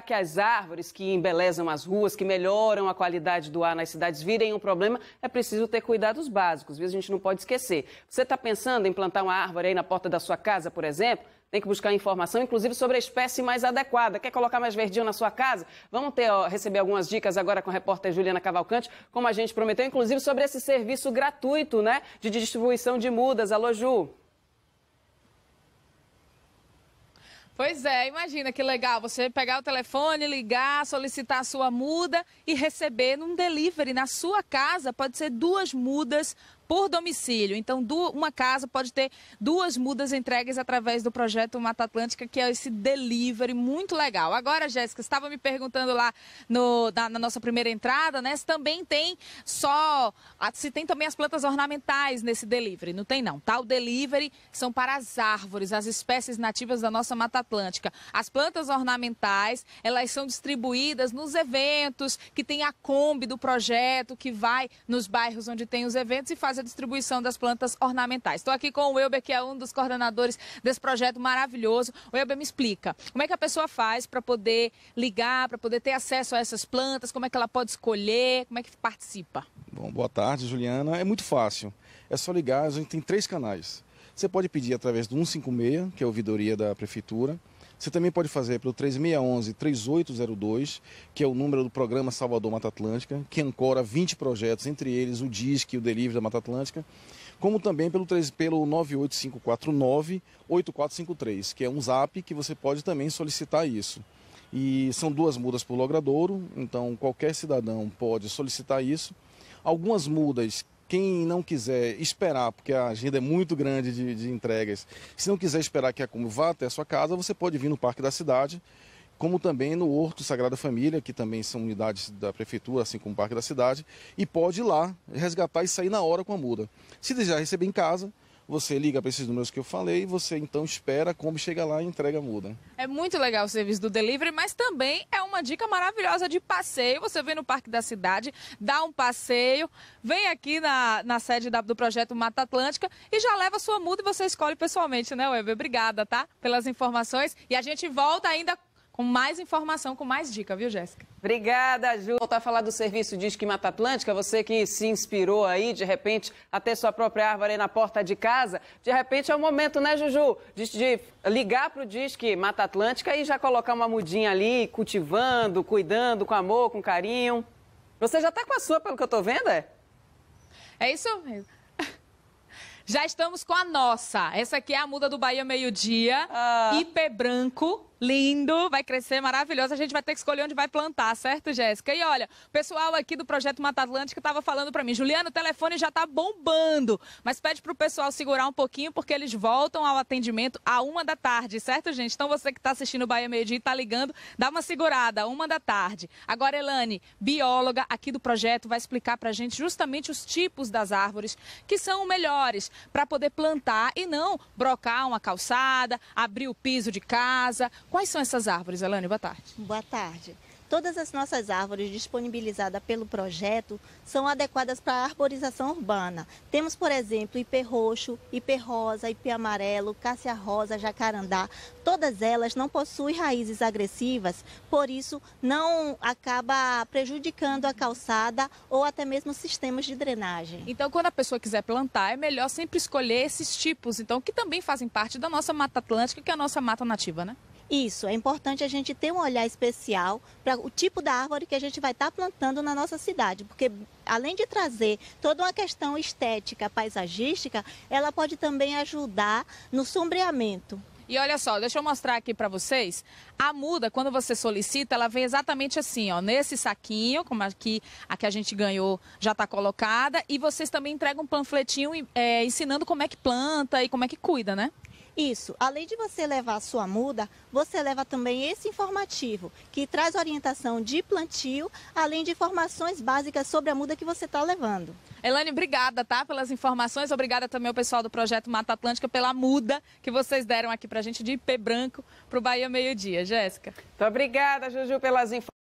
que as árvores que embelezam as ruas, que melhoram a qualidade do ar nas cidades, virem um problema, é preciso ter cuidados básicos, viu? A gente não pode esquecer. Você está pensando em plantar uma árvore aí na porta da sua casa, por exemplo? Tem que buscar informação, inclusive, sobre a espécie mais adequada. Quer colocar mais verdinho na sua casa? Vamos ter, ó, receber algumas dicas agora com a repórter Juliana Cavalcante, como a gente prometeu, inclusive sobre esse serviço gratuito, né? De distribuição de mudas. Alô, Ju. Pois é, imagina que legal você pegar o telefone, ligar, solicitar a sua muda e receber num delivery na sua casa. Pode ser duas mudas por domicílio. Então, uma casa pode ter duas mudas entregues através do projeto Mata Atlântica, que é esse delivery muito legal. Agora, Jéssica, estava me perguntando lá no, na, na, nossa primeira entrada, né? Se também tem só. Se tem também as plantas ornamentais nesse delivery. Não tem, não. Tal tá? O delivery são para as árvores, as espécies nativas da nossa Mata Atlântica. As plantas ornamentais, elas são distribuídas nos eventos que tem a Kombi do projeto, que vai nos bairros onde tem os eventos e faz a distribuição das plantas ornamentais. Estou aqui com o Elber, que é um dos coordenadores desse projeto maravilhoso. O Elber, me explica, como é que a pessoa faz para poder ligar, para poder ter acesso a essas plantas, como é que ela pode escolher, como é que participa? Bom, boa tarde, Juliana. É muito fácil. É só ligar, a gente tem três canais. Você pode pedir através do 156, que é a ouvidoria da Prefeitura. Você também pode fazer pelo 3611-3802, que é o número do programa Salvador Mata Atlântica, que ancora 20 projetos, entre eles o DISC e o Delivery da Mata Atlântica, como também pelo, 3, pelo 98549-8453, que é um zap que você pode também solicitar isso. E são duas mudas por logradouro, então qualquer cidadão pode solicitar isso. Algumas mudas quem não quiser esperar, porque a agenda é muito grande de, de entregas, se não quiser esperar que a Cume vá até a sua casa, você pode vir no Parque da Cidade, como também no Horto Sagrada Família, que também são unidades da Prefeitura, assim como o Parque da Cidade, e pode ir lá resgatar e sair na hora com a muda. Se desejar receber em casa, você liga para esses números que eu falei, você então espera, a Kombi chega lá e entrega a muda. É muito legal o serviço do delivery, mas também é uma dica maravilhosa de passeio. Você vem no Parque da Cidade, dá um passeio, vem aqui na, na sede da, do projeto Mata Atlântica e já leva sua muda e você escolhe pessoalmente, né, Weber? Obrigada, tá? Pelas informações. E a gente volta ainda com mais informação, com mais dica, viu, Jéssica? Obrigada, Ju. Voltar a falar do serviço Disque Mata Atlântica, você que se inspirou aí, de repente, a ter sua própria árvore na porta de casa, de repente é o momento, né, Juju, de, de ligar para o Disque Mata Atlântica e já colocar uma mudinha ali, cultivando, cuidando, com amor, com carinho. Você já está com a sua, pelo que eu estou vendo, é? É isso mesmo. Já estamos com a nossa. Essa aqui é a muda do Bahia Meio Dia, ah. Branco, lindo, vai crescer maravilhoso. A gente vai ter que escolher onde vai plantar, certo, Jéssica? E olha, o pessoal aqui do Projeto Mata Atlântica estava falando para mim, Juliana, o telefone já está bombando, mas pede para o pessoal segurar um pouquinho porque eles voltam ao atendimento a uma da tarde, certo, gente? Então você que está assistindo o Bahia Meio Dia e está ligando, dá uma segurada, uma da tarde. Agora, Elane, bióloga aqui do projeto, vai explicar para a gente justamente os tipos das árvores que são melhores para poder plantar e não brocar uma calçada, abrir o piso de casa, Quais são essas árvores, Elane? Boa tarde. Boa tarde. Todas as nossas árvores disponibilizadas pelo projeto são adequadas para a arborização urbana. Temos, por exemplo, ipê roxo, ipê rosa, ipê amarelo, cássia rosa, jacarandá. Todas elas não possuem raízes agressivas, por isso não acaba prejudicando a calçada ou até mesmo sistemas de drenagem. Então, quando a pessoa quiser plantar, é melhor sempre escolher esses tipos, então que também fazem parte da nossa mata atlântica, que é a nossa mata nativa, né? Isso, é importante a gente ter um olhar especial para o tipo da árvore que a gente vai estar tá plantando na nossa cidade, porque além de trazer toda uma questão estética, paisagística, ela pode também ajudar no sombreamento. E olha só, deixa eu mostrar aqui para vocês. A muda, quando você solicita, ela vem exatamente assim, ó, nesse saquinho, como aqui a que a gente ganhou já está colocada, e vocês também entregam um panfletinho é, ensinando como é que planta e como é que cuida, né? Isso, além de você levar a sua muda, você leva também esse informativo, que traz orientação de plantio, além de informações básicas sobre a muda que você está levando. Elane, obrigada, tá, pelas informações. Obrigada também ao pessoal do Projeto Mata Atlântica pela muda que vocês deram aqui para a gente de IP branco para o Bahia Meio Dia. Jéssica. Muito obrigada, Juju, pelas informações.